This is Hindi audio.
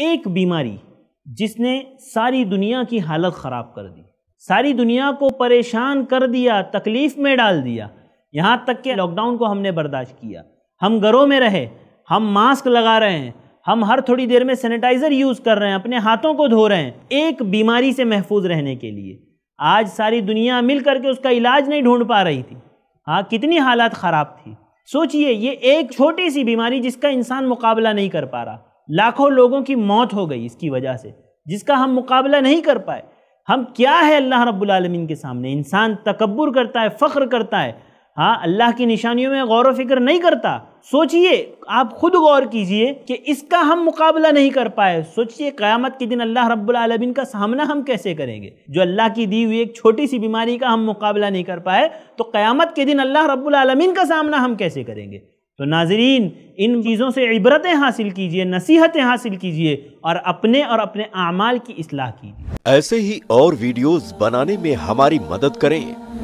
एक बीमारी जिसने सारी दुनिया की हालत ख़राब कर दी सारी दुनिया को परेशान कर दिया तकलीफ़ में डाल दिया यहाँ तक कि लॉकडाउन को हमने बर्दाश्त किया हम घरों में रहे हम मास्क लगा रहे हैं हम हर थोड़ी देर में सैनिटाइज़र यूज़ कर रहे हैं अपने हाथों को धो रहे हैं एक बीमारी से महफूज रहने के लिए आज सारी दुनिया मिल करके उसका इलाज नहीं ढूंढ पा रही थी हाँ कितनी हालात ख़राब थी सोचिए ये एक छोटी सी बीमारी जिसका इंसान मुकाबला नहीं कर पा रहा लाखों लोगों की मौत हो गई इसकी वजह से जिसका हम मुकाबला नहीं कर पाए हम क्या है अल्लाह रब्बुल के सामने इंसान तकबर करता है फ़ख्र करता है हाँ अल्लाह की निशानियों में गौर फिक्र नहीं करता सोचिए आप खुद गौर कीजिए कि इसका हम मुकाबला नहीं कर पाए सोचिए क़यामत के दिन अल्लाह रब्बुल का सामना हम कैसे करेंगे जो अल्लाह की दी हुई एक छोटी सी बीमारी का हम मुकाबला नहीं कर पाए तो क़यामत के दिन अल्लाह रब्बुल का सामना हम कैसे करेंगे तो नाजरीन इन चीज़ों से इबरतें हासिल कीजिए नसीहतें हासिल कीजिए और अपने और अपने अमाल की असलाह कीजिए ऐसे ही और वीडियोस बनाने में हमारी मदद करें